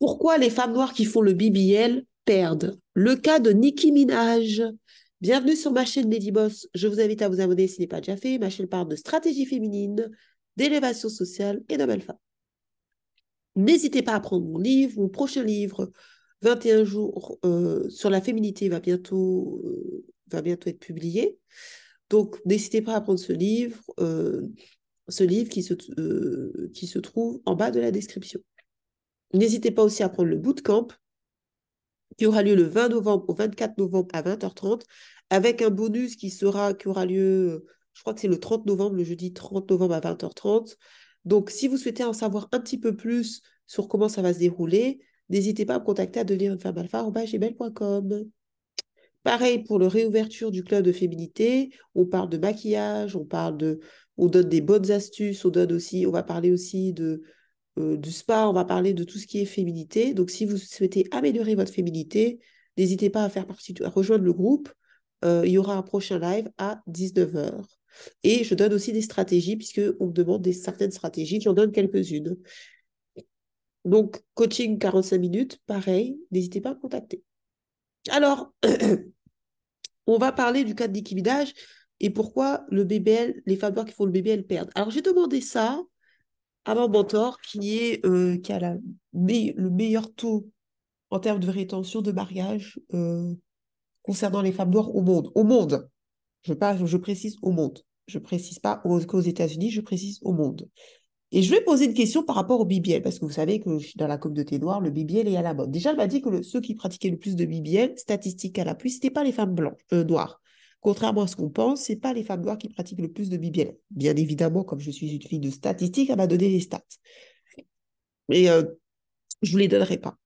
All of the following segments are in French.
Pourquoi les femmes noires qui font le BBL perdent Le cas de Nicki Minaj. Bienvenue sur ma chaîne Lady Boss. Je vous invite à vous abonner si ce n'est pas déjà fait. Ma chaîne parle de stratégie féminine, d'élévation sociale et de belle femmes. N'hésitez pas à prendre mon livre, mon prochain livre, 21 jours euh, sur la féminité, va bientôt, euh, va bientôt être publié. Donc, n'hésitez pas à prendre ce livre, euh, ce livre qui se, qui se trouve en bas de la description. N'hésitez pas aussi à prendre le bootcamp qui aura lieu le 20 novembre au 24 novembre à 20h30 avec un bonus qui sera qui aura lieu euh, je crois que c'est le 30 novembre le jeudi 30 novembre à 20h30. Donc si vous souhaitez en savoir un petit peu plus sur comment ça va se dérouler, n'hésitez pas à me contacter à devenir femme alpha Pareil pour la réouverture du club de féminité, on parle de maquillage, on parle de on donne des bonnes astuces, on donne aussi on va parler aussi de euh, du spa, on va parler de tout ce qui est féminité. Donc, si vous souhaitez améliorer votre féminité, n'hésitez pas à, faire partie, rejoindre le groupe. Euh, il y aura un prochain live à 19h. Et je donne aussi des stratégies, puisqu'on me demande des, certaines stratégies. J'en donne quelques-unes. Donc, coaching 45 minutes, pareil, n'hésitez pas à me contacter. Alors, on va parler du cas de liquidage et pourquoi le BBL, les femmes qui font le BBL perdent. Alors, j'ai demandé ça avant mentor qui, euh, a le meilleur taux en termes de rétention de mariage euh, concernant les femmes noires au monde. Au monde. Je, précise au monde. Je ne précise pas qu'aux États-Unis, je précise au monde. Et je vais poser une question par rapport au BBL, parce que vous savez que dans la communauté noire, le BBL est à la mode. Déjà, elle m'a dit que ceux qui pratiquaient le plus de BBL, statistiques à la pluie, ce n'étaient pas les femmes blanches, euh, noires. Contrairement à ce qu'on pense, ce pas les femmes noires qui pratiquent le plus de BBL. Bien évidemment, comme je suis une fille de statistiques, elle m'a donné les stats. Mais euh, je ne vous les donnerai pas.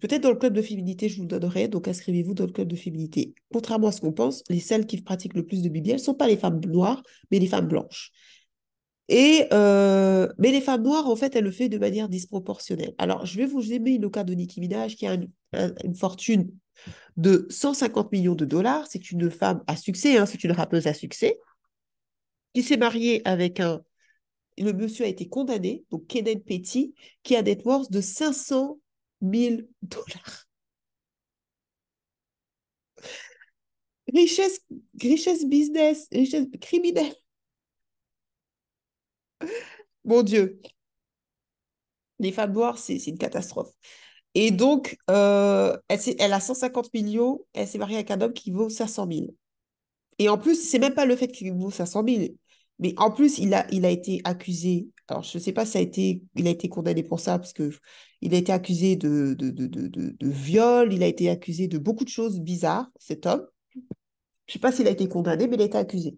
Peut-être dans le club de féminité, je vous le donnerai, donc inscrivez-vous dans le club de féminité. Contrairement à ce qu'on pense, les celles qui pratiquent le plus de bibiel ne sont pas les femmes noires, mais les femmes blanches. Et euh, mais les femmes noires, en fait, elles le font de manière disproportionnelle. Alors, je vais vous aimer le cas de Nicki Minaj, qui a une, une fortune de 150 millions de dollars. C'est une femme à succès, hein, c'est une rappeuse à succès, qui s'est mariée avec un. Le monsieur a été condamné, donc Kenneth Petty, qui a des worth de 500 000 dollars. Richesse, richesse business, richesse criminelle. Mon Dieu. Les femmes noires, c'est une catastrophe. Et donc, euh, elle, a 150 millions, elle s'est mariée avec un homme qui vaut 500 000. Et en plus, c'est même pas le fait qu'il vaut 500 000, mais en plus, il a, été accusé. Alors, je ne sais pas s'il ça a été, il a été condamné pour ça, parce qu'il a été accusé de, viol, il a été accusé de beaucoup de choses bizarres, cet homme. Je ne sais pas s'il a été condamné, mais il a été accusé.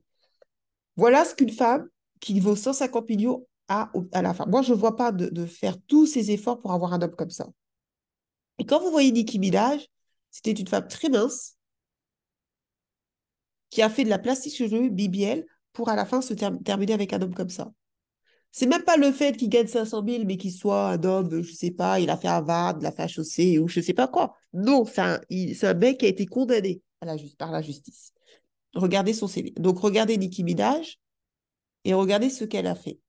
Voilà ce qu'une femme qui vaut 150 millions a à la fin. Moi, je ne vois pas de, de, faire tous ces efforts pour avoir un homme comme ça. Et quand vous voyez Nicki Minaj, c'était une femme très mince qui a fait de la plastique rue, BBL, pour à la fin se terminer avec un homme comme ça. C'est même pas le fait qu'il gagne 500 000, mais qu'il soit un homme, je sais pas, il a fait un VAD, il a fait un chaussée, ou je sais pas quoi. Non, c'est un, mec qui a été condamné par la justice. Regardez son CV. Donc, regardez Nicki Minaj et regardez ce qu'elle a fait.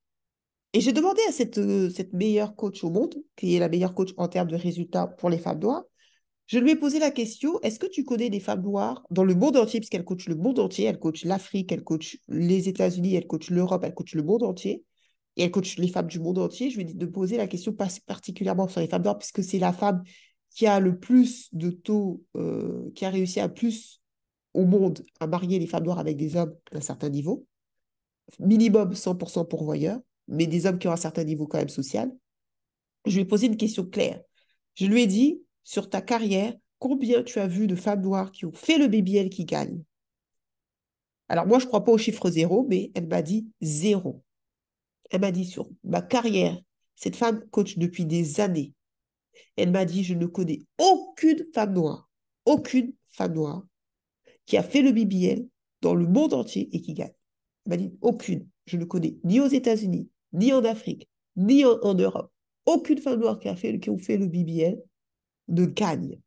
Et j'ai demandé à euh, cette, meilleure coach au monde, qui est la meilleure coach en termes de résultats pour les femmes noires, je lui ai posé la question, est-ce que tu connais des femmes noires dans le monde entier, Parce puisqu'elle coach le monde entier, elle coach l'Afrique, elle coach les États-Unis, elle coach l'Europe, elle coach le monde entier, et elle coach les femmes du monde entier, je lui ai dit de poser la question particulièrement sur les femmes noires, puisque c'est la femme qui a le plus de taux, euh, qui a réussi à plus au monde à marier les femmes noires avec des hommes d'un certain niveau, minimum 100% pourvoyeur, mais des hommes qui ont un certain niveau quand même social, je lui ai posé une question claire. Je lui ai dit, sur ta carrière, combien tu as vu de femmes noires qui ont fait le BBL qui gagnent Alors moi, je ne crois pas au chiffre zéro, mais elle m'a dit zéro. Elle m'a dit sur ma carrière, cette femme coach depuis des années. Elle m'a dit, je ne connais aucune femme noire, aucune femme noire qui a fait le BBL dans le monde entier et qui gagne. Elle m'a dit, aucune. Je ne connais ni aux États-Unis, ni en Afrique, ni en, Europe, aucune femme noire qui a fait, le BBL ne gagne.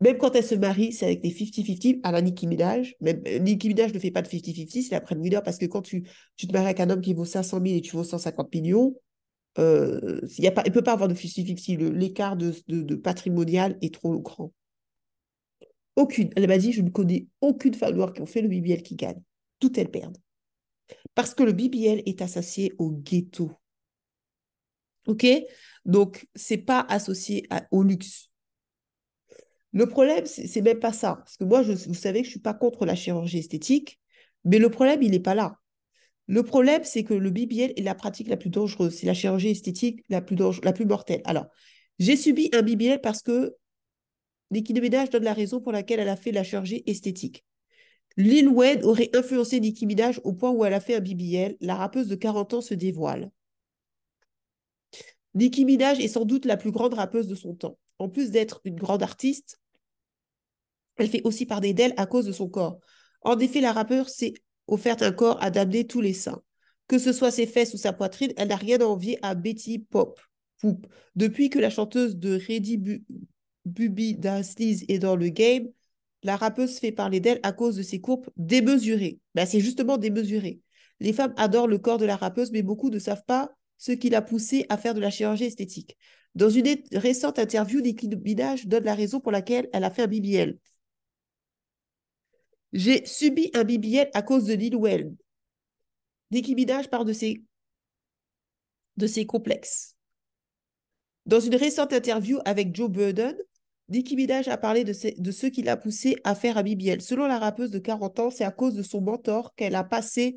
Même quand elle se marie, c'est avec des 50-50 à la Nicki Minaj. Même, euh, Nicki ne fait pas de 50-50, c'est la prime winner parce que quand tu, te maries avec un homme qui vaut 500 000 et tu vaux 150 millions, euh, il ne peut pas avoir de 50-50. L'écart de, patrimonial est trop grand. Aucune. Elle m'a dit, je ne connais aucune femme noire qui a fait le BBL qui gagne. Toutes elles perdent. Parce que le BBL est associé au ghetto. OK Donc, n'est pas associé au luxe. Le problème, ce n'est même pas ça. Parce que moi, vous savez que je ne suis pas contre la chirurgie esthétique, mais le problème, il n'est pas là. Le problème, c'est que le BBL est la pratique la plus dangereuse. C'est la chirurgie esthétique la plus, la plus mortelle. Alors, j'ai subi un BBL parce que l'équipe de donne la raison pour laquelle elle a fait la chirurgie esthétique. Lil Wayne aurait influencé Nicki Minaj au point où elle a fait un BBL. La rappeuse de 40 ans se dévoile. Nicki Minaj est sans doute la plus grande rappeuse de son temps. En plus d'être une grande artiste, elle fait aussi parler d'elle à cause de son corps. En effet, la rappeuse s'est offerte un corps à tous les seins. Que ce soit ses fesses ou sa poitrine, elle n'a rien à envier à Betty Pop. Depuis que la chanteuse de Ready Bubi Dasliz est dans le game, la rappeuse fait parler d'elle à cause de ses courbes démesurées. Ben, c'est justement démesuré. Les femmes adorent le corps de la rappeuse, mais beaucoup ne savent pas ce qui l'a poussée à faire de la chirurgie esthétique. Dans une récente interview, Nikki donne la raison pour laquelle elle a fait un BBL. J'ai subi un BBL à cause de Lil Wayne. Nicki parle de ses, de ses complexes. Dans une récente interview avec Joe Burden, Nicki Midage a parlé de, ce, de ce qui l'a poussé à faire à Bibiel. Selon la rappeuse de 40 ans, c'est à cause de son mentor qu'elle est passée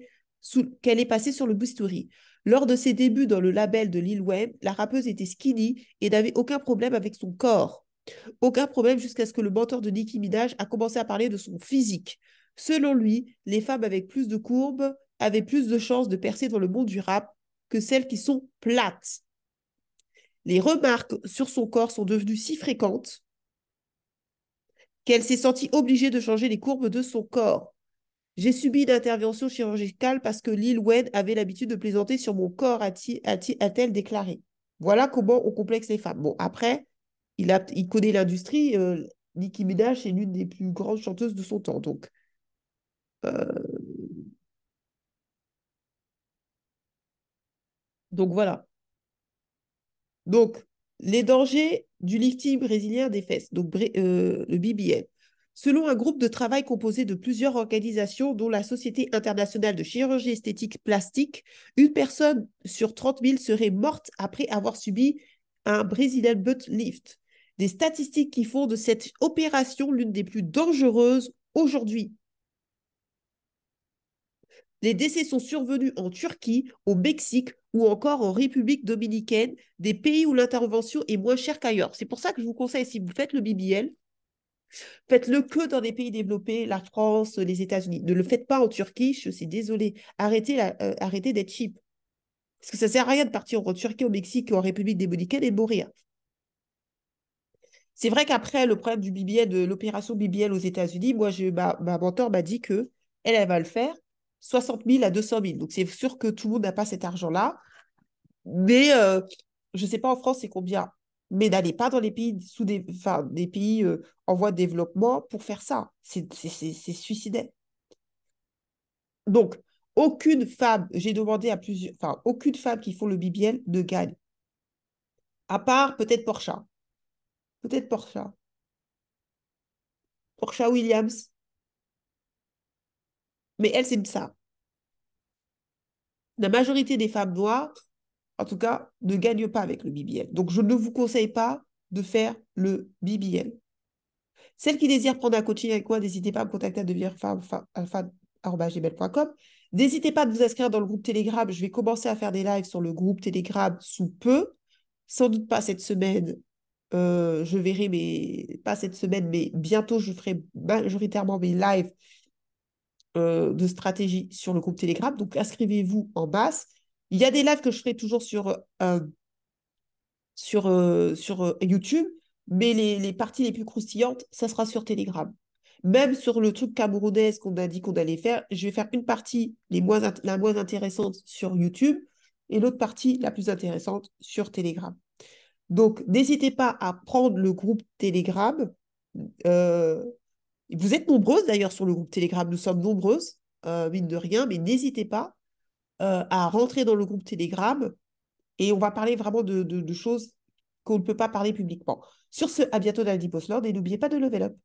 sur le boostery. Lors de ses débuts dans le label de Lil Wayne, la rappeuse était skinny et n'avait aucun problème avec son corps. Aucun problème jusqu'à ce que le mentor de Nicki Midage a commencé à parler de son physique. Selon lui, les femmes avec plus de courbes avaient plus de chances de percer dans le monde du rap que celles qui sont plates. Les remarques sur son corps sont devenues si fréquentes qu'elle s'est sentie obligée de changer les courbes de son corps. J'ai subi une intervention chirurgicale parce que Lil Wayne avait l'habitude de plaisanter sur mon corps, a-t-elle déclaré. Voilà comment on complexe les femmes. Bon, après, il, il connaît l'industrie. Euh, Nicki Minaj est l'une des plus grandes chanteuses de son temps. donc euh, voilà. Donc, les dangers du lifting brésilien des fesses, donc euh, le BBL. Selon un groupe de travail composé de plusieurs organisations, dont la Société internationale de chirurgie esthétique plastique, une personne sur 30 000 serait morte après avoir subi un Brazilian butt lift. Des statistiques qui font de cette opération l'une des plus dangereuses aujourd'hui. Les décès sont survenus en Turquie, au Mexique ou encore en République dominicaine, des pays où l'intervention est moins chère qu'ailleurs. C'est pour ça que je vous conseille, si vous faites le BBL, Faites-le que dans des pays développés, la France, les États-Unis. Ne le faites pas en Turquie, je suis désolée. Arrêtez, euh, arrêtez d'être cheap. Parce que ça ne sert à rien de partir en Turquie, au Mexique, ou en République dominicaine et de mourir. C'est vrai qu'après le problème du BBL, de l'opération BBL aux États-Unis, moi, ma, mentor m'a dit que elle, elle va le faire 60 000 à 200 000. Donc, c'est sûr que tout le monde n'a pas cet argent-là. Mais euh, je ne sais pas en France, c'est combien. Mais n'allez pas dans les pays, sous des, pays euh, en voie de développement pour faire ça. C'est suicidaire. Donc, aucune femme, j'ai demandé à plusieurs, enfin, aucune femme qui font le BBL ne gagne. À part peut-être Porsche, Peut-être Porsche, Porsche Williams, mais elle, c'est ça. La majorité des femmes noires, en tout cas, ne gagnent pas avec le BBL. Donc, je ne vous conseille pas de faire le BBL. Celles qui désirent prendre un coaching avec moi, n'hésitez pas à me contacter à devenirfemme.com. Euh, n'hésitez pas à vous inscrire dans le groupe Telegram. Je vais commencer à faire des lives sur le groupe Telegram sous peu. Sans doute pas cette semaine. Euh, je verrai, mais pas cette semaine, mais bientôt, je ferai majoritairement mes lives euh, de stratégie sur le groupe Telegram. Donc, inscrivez-vous en basse. Il y a des lives que je ferai toujours sur, euh, sur, euh, sur YouTube, mais les, parties les plus croustillantes, ça sera sur Telegram. Même sur le truc camerounais qu'on a dit qu'on allait faire, je vais faire une partie les moins la moins intéressante sur YouTube et l'autre partie la plus intéressante sur Telegram. Donc, n'hésitez pas à prendre le groupe Telegram. Vous êtes nombreuses d'ailleurs sur le groupe Telegram, nous sommes nombreuses, euh, mine de rien, mais n'hésitez pas euh, à rentrer dans le groupe Telegram et on va parler vraiment de, choses qu'on ne peut pas parler publiquement. Sur ce, à bientôt dans la et n'oubliez pas de level up.